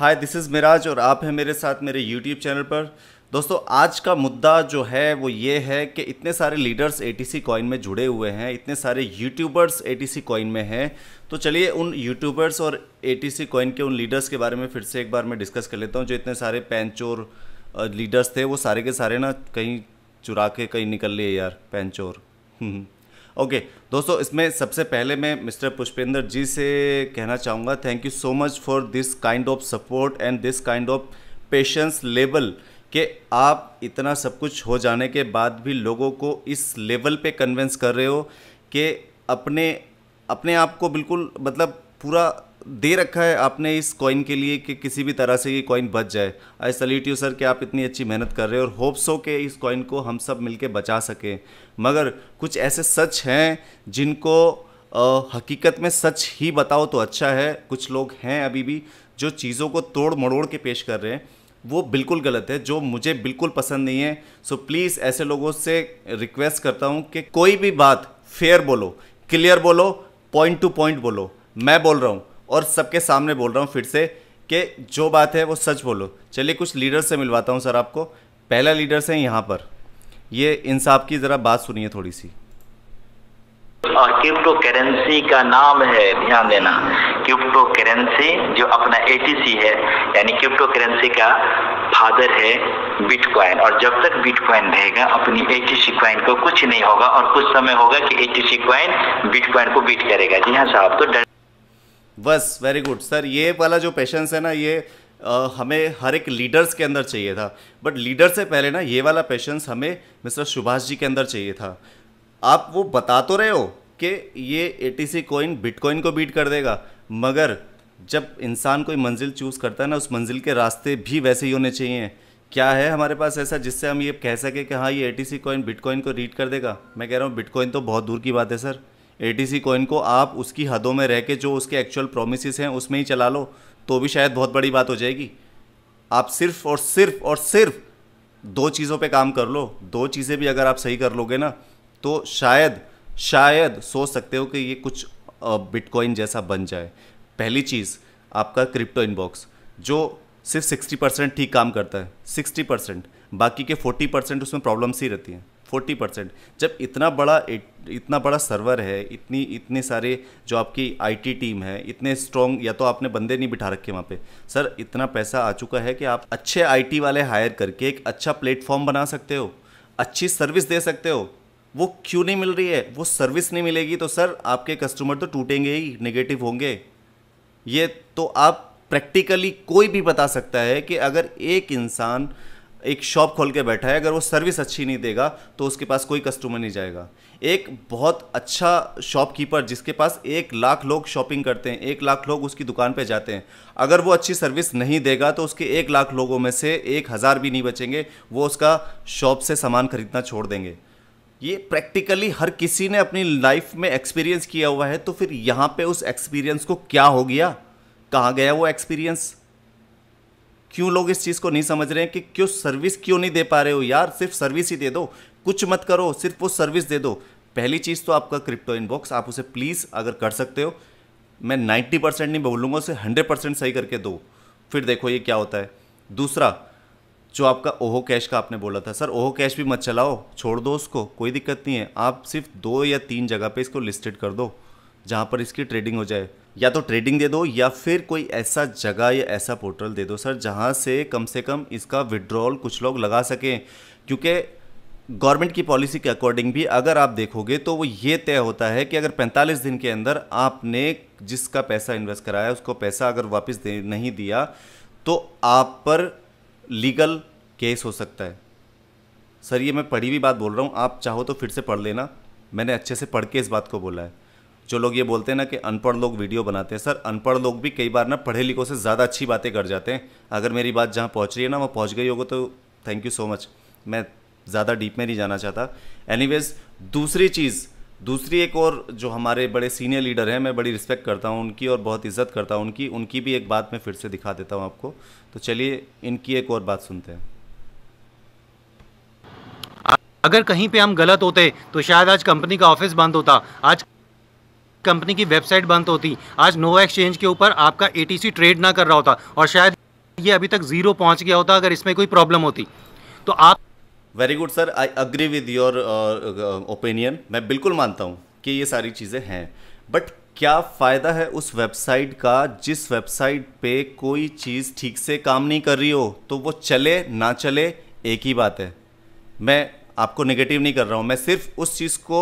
hi this is Miraj और आप हैं मेरे साथ मेरे यूट्यूब चैनल पर दोस्तों आज का मुद्दा जो है वो ये है कि इतने सारे लीडर्स सी कॉइन में जुड़े हुए हैं इतने सारे यूट्यूबर्स सी कॉइन में हैं तो चलिए उन यूट्यूबर्स और सी कॉइन के उन लीडर्स के बारे में फिर से एक बार मैं डिस्कस कर लेता हूँ जो इतने सारे पैनचोर लीडर्स थे वो सारे के सारे ना कहीं चुरा के कहीं निकल लिए यार पैंचोर ओके okay, दोस्तों इसमें सबसे पहले मैं मिस्टर पुष्पेंद्र जी से कहना चाहूँगा thank you so much for this kind of support and this kind of patience level कि आप इतना सब कुछ हो जाने के बाद भी लोगों को इस लेवल पे कन्वेंस कर रहे हो कि अपने अपने आप को बिल्कुल मतलब पूरा दे रखा है आपने इस कॉइन के लिए कि किसी भी तरह से ये कॉइन बच जाए आई सल्यूट यू सर कि आप इतनी अच्छी मेहनत कर रहे हो और होप्स हो कि इस कॉइन को हम सब मिलके बचा सकें मगर कुछ ऐसे सच हैं जिनको आ, हकीकत में सच ही बताओ तो अच्छा है कुछ लोग हैं अभी भी जो चीज़ों को तोड़ मड़ोड़ के पेश कर रहे हैं वो बिल्कुल गलत है जो मुझे बिल्कुल पसंद नहीं है सो प्लीज़ ऐसे लोगों से रिक्वेस्ट करता हूँ कि कोई भी बात फेयर बोलो क्लियर बोलो पॉइंट टू पॉइंट बोलो मैं बोल रहा हूँ और सबके सामने बोल रहा हूँ फिर से कि जो बात है वो सच बोलो चलिए कुछ लीडर से मिलवाता हूँ सर आपको पहला लीडर्स है यहाँ पर ये इन साहब की ज़रा बात सुनिए थोड़ी सी क्रिप्टो हाँ, करेंसी का नाम है ध्यान देना क्रिप्टो करेंसी जो अपना ए है यानी क्रिप्टो करेंसी का फादर है बिटकॉइन और जब तक बिटकॉइन रहेगा अपनी ए टी को कुछ नहीं होगा और कुछ समय होगा कि एटीसी कॉइन बिटकॉइन को बीट करेगा जी हाँ साहब तो डर बस वेरी गुड सर ये वाला जो पेशेंस है ना ये आ, हमें हर एक लीडर्स के अंदर चाहिए था बट लीडर से पहले ना ये वाला पेशेंस हमें मिस्टर सुभाष जी के अंदर चाहिए था आप वो बता तो रहे हो कि ये A T C coin bitcoin को बीट कर देगा मगर जब इंसान कोई मंजिल चूज़ करता है ना उस मंजिल के रास्ते भी वैसे ही होने चाहिए क्या है हमारे पास ऐसा जिससे हम ये कह सकें कि हाँ ये A T C coin bitcoin को रीड कर देगा मैं कह रहा हूँ बिटकॉइन तो बहुत दूर की बात है सर सी कॉइन को आप उसकी हदों में रह के जो उसके एक्चुअल प्रोमिस हैं उसमें ही चला लो तो भी शायद बहुत बड़ी बात हो जाएगी आप सिर्फ और सिर्फ और सिर्फ दो चीज़ों पे काम कर लो दो चीज़ें भी अगर आप सही कर लोगे ना तो शायद शायद सोच सकते हो कि ये कुछ बिटकॉइन जैसा बन जाए पहली चीज़ आपका क्रिप्टो इनबॉक्स जो सिर्फ सिक्सटी परसेंट ठीक काम करता है सिक्सटी परसेंट बाकी के फोर्टी परसेंट उसमें प्रॉब्लम्स ही रहती हैं फोर्टी परसेंट जब इतना बड़ा इतना बड़ा सर्वर है इतनी इतने सारे जो आपकी आईटी टीम है इतने स्ट्रॉन्ग या तो आपने बंदे नहीं बिठा रखे वहाँ पे सर इतना पैसा आ चुका है कि आप अच्छे आईटी वाले हायर करके एक अच्छा प्लेटफॉर्म बना सकते हो अच्छी सर्विस दे सकते हो वो क्यों नहीं मिल रही है वो सर्विस नहीं मिलेगी तो सर आपके कस्टमर तो टूटेंगे ही नेगेटिव होंगे ये तो आप प्रैक्टिकली कोई भी बता सकता है कि अगर एक इंसान एक शॉप खोल के बैठा है अगर वो सर्विस अच्छी नहीं देगा तो उसके पास कोई कस्टमर नहीं जाएगा एक बहुत अच्छा शॉपकीपर जिसके पास एक लाख लोग शॉपिंग करते हैं एक लाख लोग उसकी दुकान पे जाते हैं अगर वो अच्छी सर्विस नहीं देगा तो उसके एक लाख लोगों में से एक हज़ार भी नहीं बचेंगे वो उसका शॉप से सामान खरीदना छोड़ देंगे ये प्रैक्टिकली हर किसी ने अपनी लाइफ में एक्सपीरियंस किया हुआ है तो फिर यहाँ पे उस एक्सपीरियंस को क्या हो गया कहाँ गया वो एक्सपीरियंस क्यों लोग इस चीज़ को नहीं समझ रहे हैं कि क्यों सर्विस क्यों नहीं दे पा रहे हो यार सिर्फ सर्विस ही दे दो कुछ मत करो सिर्फ वो सर्विस दे दो पहली चीज़ तो आपका क्रिप्टो इनबॉक्स आप उसे प्लीज़ अगर कर सकते हो मैं 90 परसेंट नहीं बोलूँगा उसे 100 परसेंट सही करके दो फिर देखो ये क्या होता है दूसरा जो आपका ओहो कैश का आपने बोला था सर ओहो कैश भी मत चलाओ छोड़ दो उसको कोई दिक्कत नहीं है आप सिर्फ दो या तीन जगह पे इसको लिस्टेड कर दो जहाँ पर इसकी ट्रेडिंग हो जाए या तो ट्रेडिंग दे दो या फिर कोई ऐसा जगह या ऐसा पोर्टल दे दो सर जहाँ से कम से कम इसका विड्रॉल कुछ लोग लगा सकें क्योंकि गवर्नमेंट की पॉलिसी के अकॉर्डिंग भी अगर आप देखोगे तो वो ये तय होता है कि अगर 45 दिन के अंदर आपने जिसका पैसा इन्वेस्ट कराया उसको पैसा अगर वापस दे नहीं दिया तो आप पर लीगल केस हो सकता है सर ये मैं पढ़ी हुई बात बोल रहा हूँ आप चाहो तो फिर से पढ़ लेना मैंने अच्छे से पढ़ के इस बात को बोला है जो लोग ये बोलते हैं ना कि अनपढ़ लोग वीडियो बनाते हैं सर अनपढ़ लोग भी कई बार ना पढ़े लिखों से ज़्यादा अच्छी बातें कर जाते हैं अगर मेरी बात जहाँ पहुँच रही है ना वहाँ पहुँच गई होगी तो थैंक यू सो मच मैं ज़्यादा डीप में नहीं जाना चाहता एनीवेज दूसरी चीज़ दूसरी एक और जो हमारे बड़े सीनियर लीडर हैं मैं बड़ी रिस्पेक्ट करता हूँ उनकी और बहुत इज्जत करता हूँ उनकी उनकी भी एक बात मैं फिर से दिखा देता हूँ आपको तो चलिए इनकी एक और बात सुनते हैं अगर कहीं पे हम गलत होते तो शायद आज कंपनी का ऑफिस बंद होता आज कंपनी की वेबसाइट बंद होती आज नोवा एक्सचेंज के ऊपर आपका ए ट्रेड ना कर रहा होता और शायद ये अभी तक जीरो पहुंच गया होता अगर इसमें कोई प्रॉब्लम होती तो आप very good sir I agree with your opinion मैं बिल्कुल मानता हूं कि ये सारी चीज़ें हैं बट क्या फ़ायदा है उस वेबसाइट का जिस वेबसाइट पे कोई चीज़ ठीक से काम नहीं कर रही हो तो वो चले ना चले एक ही बात है मैं आपको नेगेटिव नहीं कर रहा हूँ मैं सिर्फ उस चीज़ को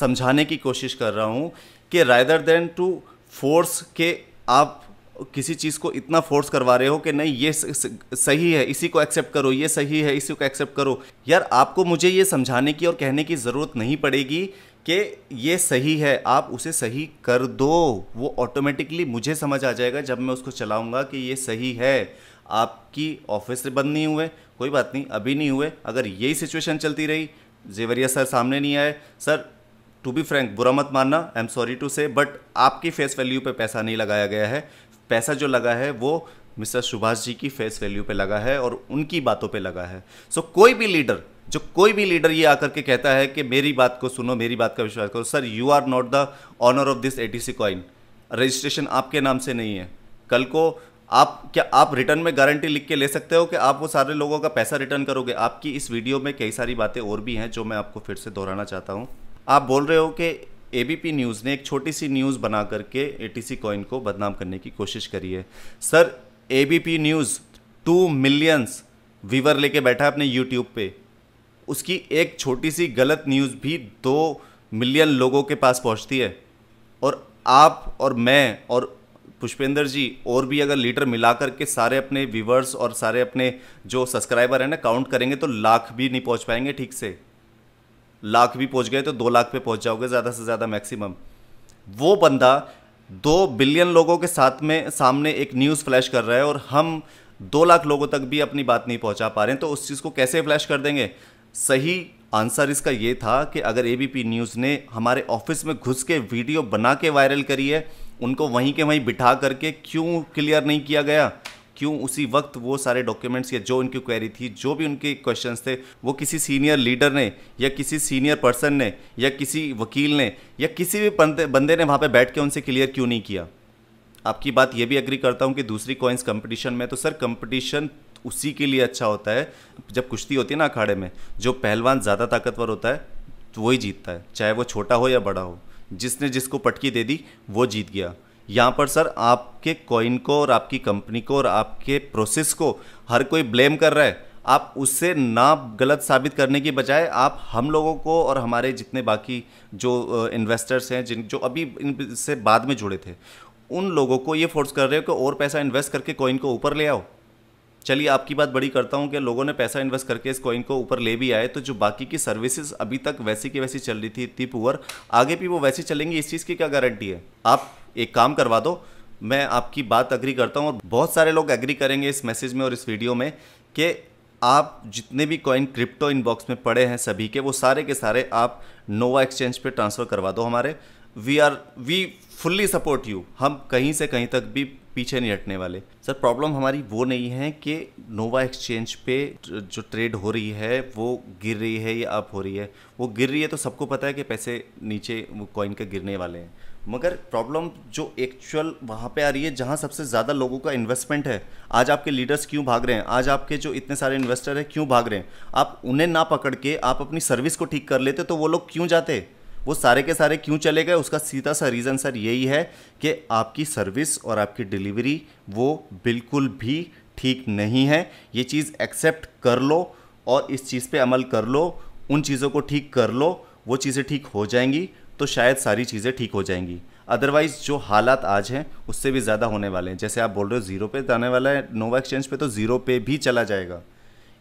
समझाने की कोशिश कर रहा हूँ कि रायदर देन टू फोर्स के आप किसी चीज़ को इतना फोर्स करवा रहे हो कि नहीं ये सही है इसी को एक्सेप्ट करो ये सही है इसी को एक्सेप्ट करो यार आपको मुझे ये समझाने की और कहने की ज़रूरत नहीं पड़ेगी कि ये सही है आप उसे सही कर दो वो ऑटोमेटिकली मुझे समझ आ जाएगा जब मैं उसको चलाऊँगा कि ये सही है आपकी ऑफिस से बंद नहीं हुए कोई बात नहीं अभी नहीं हुए अगर यही सिचुएशन चलती रही जेवरिया सर सामने नहीं आए सर टू बी फ्रैंक बुरा मत मानना I am sorry to say but आपकी फेस वैल्यू पे पैसा नहीं लगाया गया है पैसा जो लगा है वो मिस्टर सुभाष जी की फेस वैल्यू पे लगा है और उनकी बातों पे लगा है सो so, कोई भी लीडर जो कोई भी लीडर ये आकर के कहता है कि मेरी बात को सुनो मेरी बात का विश्वास करो sir you are not the owner of this A T coin registration आपके नाम से नहीं है कल को आप क्या आप रिटर्न में गारंटी लिख के ले सकते हो कि आप वो सारे लोगों का पैसा रिटर्न करोगे आपकी इस वीडियो में कई सारी बातें और भी हैं जो मैं आपको फिर से दोहराना चाहता हूँ आप बोल रहे हो कि पी न्यूज़ ने एक छोटी सी न्यूज़ बना करके सी कॉइन को बदनाम करने की कोशिश करी है sir P news two millions viewer लेके बैठा है अपने यूट्यूब पे उसकी एक छोटी सी गलत न्यूज़ भी दो मिलियन लोगों के पास पहुंचती है और आप और मैं और पुष्पेंद्र जी और भी अगर लीडर मिला के सारे अपने व्यूवर्स और सारे अपने जो सब्सक्राइबर हैं ना काउंट करेंगे तो लाख भी नहीं पहुंच पाएंगे ठीक से लाख भी पहुंच गए तो दो लाख पे पहुंच जाओगे ज़्यादा से ज़्यादा मैक्सिमम वो बंदा दो बिलियन लोगों के साथ में सामने एक न्यूज़ फ्लैश कर रहा है और हम दो लाख लोगों तक भी अपनी बात नहीं पहुंचा पा रहे हैं तो उस चीज़ को कैसे फ्लैश कर देंगे सही आंसर इसका ये था कि अगर एबीपी न्यूज़ ने हमारे ऑफिस में घुस के वीडियो बना के वायरल करी है उनको वहीं के वहीं बिठा करके क्यों क्लियर नहीं किया गया क्यों उसी वक्त वो सारे डॉक्यूमेंट्स या जो उनकी क्वेरी थी जो भी उनके क्वेश्चन थे वो किसी सीनियर लीडर ने या किसी सीनियर पर्सन ने या किसी वकील ने या किसी भी बंदे ने वहाँ पर बैठ के उनसे क्लियर क्यों नहीं किया आपकी बात ये भी अग्री करता हूँ कि दूसरी कॉइन्स कंपटीशन में तो सर कंपटीशन उसी के लिए अच्छा होता है जब कुश्ती होती है ना अखाड़े में जो पहलवान ज़्यादा ताकतवर होता है तो वही जीतता है चाहे वो छोटा हो या बड़ा हो जिसने जिसको पटकी दे दी वो जीत गया यहाँ पर सर आपके कॉइन को और आपकी कंपनी को और आपके प्रोसेस को हर कोई ब्लेम कर रहा है आप उससे ना गलत साबित करने की बजाय आप हम लोगों को और हमारे जितने बाकी जो इन्वेस्टर्स हैं जिन जो अभी इन से बाद में जुड़े थे उन लोगों को ये फोर्स कर रहे हो कि और पैसा इन्वेस्ट करके कॉइन को ऊपर ले आओ चलिए आपकी बात बड़ी करता हूँ कि लोगों ने पैसा इन्वेस्ट करके इस कॉइन को ऊपर ले भी आए तो जो बाकी की सर्विसेज अभी तक वैसी की वैसी चल रही थी इतनी पुअर आगे भी वो वैसी चलेंगी इस चीज़ की क्या गारंटी है आप एक काम करवा दो मैं आपकी बात अग्री करता हूँ और बहुत सारे लोग एग्री करेंगे इस मैसेज में और इस वीडियो में कि आप जितने भी कॉइन क्रिप्टो इनबॉक्स में पड़े हैं सभी के वो सारे के सारे आप नोवा एक्सचेंज पे ट्रांसफ़र करवा दो हमारे we are we fully support you हम कहीं से कहीं तक भी पीछे नहीं हटने वाले सर प्रॉब्लम हमारी वो नहीं है कि नोवा एक्सचेंज पे जो ट्रेड हो रही है वो गिर रही है या अप हो रही है वो गिर रही है तो सबको पता है कि पैसे नीचे वो कॉइन के गिरने वाले हैं मगर प्रॉब्लम जो एक्चुअल वहाँ पे आ रही है जहाँ सबसे ज़्यादा लोगों का इन्वेस्टमेंट है आज आपके लीडर्स क्यों भाग रहे हैं आज आपके जो इतने सारे इन्वेस्टर हैं क्यों भाग रहे हैं आप उन्हें ना पकड़ के आप अपनी सर्विस को ठीक कर लेते तो वो लोग क्यों जाते वो सारे के सारे क्यों चले गए उसका सीधा सा रीज़न सर यही है कि आपकी सर्विस और आपकी डिलीवरी वो बिल्कुल भी ठीक नहीं है ये चीज़ एक्सेप्ट कर लो और इस चीज़ पे अमल कर लो उन चीज़ों को ठीक कर लो वो चीज़ें ठीक हो जाएंगी तो शायद सारी चीज़ें ठीक हो जाएंगी अदरवाइज़ जो हालात आज हैं उससे भी ज़्यादा होने वाले हैं जैसे आप बोल रहे हो ज़ीरो पे जाने वाला है नोवा एक्सचेंज पे तो ज़ीरो पे भी चला जाएगा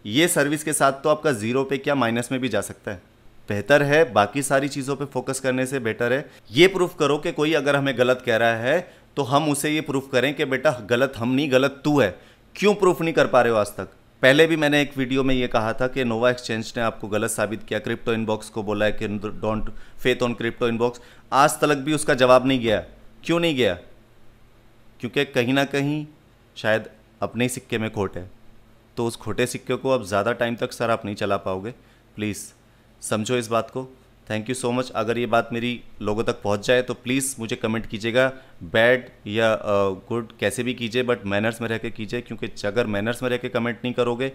ये सर्विस के साथ तो आपका ज़ीरो पे क्या माइनस में भी जा सकता है बेहतर है बाकी सारी चीज़ों पे फोकस करने से बेटर है ये प्रूफ करो कि कोई अगर हमें गलत कह रहा है तो हम उसे ये प्रूफ करें कि बेटा गलत हम नहीं गलत तू है क्यों प्रूफ नहीं कर पा रहे हो आज तक पहले भी मैंने एक वीडियो में ये कहा था कि नोवा एक्सचेंज ने आपको गलत साबित किया क्रिप्टो इनबॉक्स को बोला है कि don't faith on crypto inbox आज तलक भी उसका जवाब नहीं गया क्यों नहीं गया क्योंकि कहीं ना कहीं शायद अपने ही सिक्के में खोट है तो उस खोटे सिक्के को अब ज़्यादा टाइम तक सर आप नहीं चला पाओगे प्लीज़ समझो इस बात को थैंक यू सो मच अगर ये बात मेरी लोगों तक पहुंच जाए तो प्लीज़ मुझे कमेंट कीजिएगा बैड या गुड uh, कैसे भी कीजिए बट मैनर्स में रह के कीजिए क्योंकि अगर मैनर्स में रह के कमेंट नहीं करोगे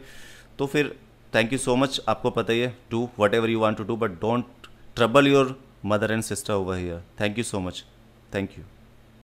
तो फिर थैंक यू सो मच आपको पता ही है do whatever you want to do but don't trouble your mother and sister over here thank you so much thank you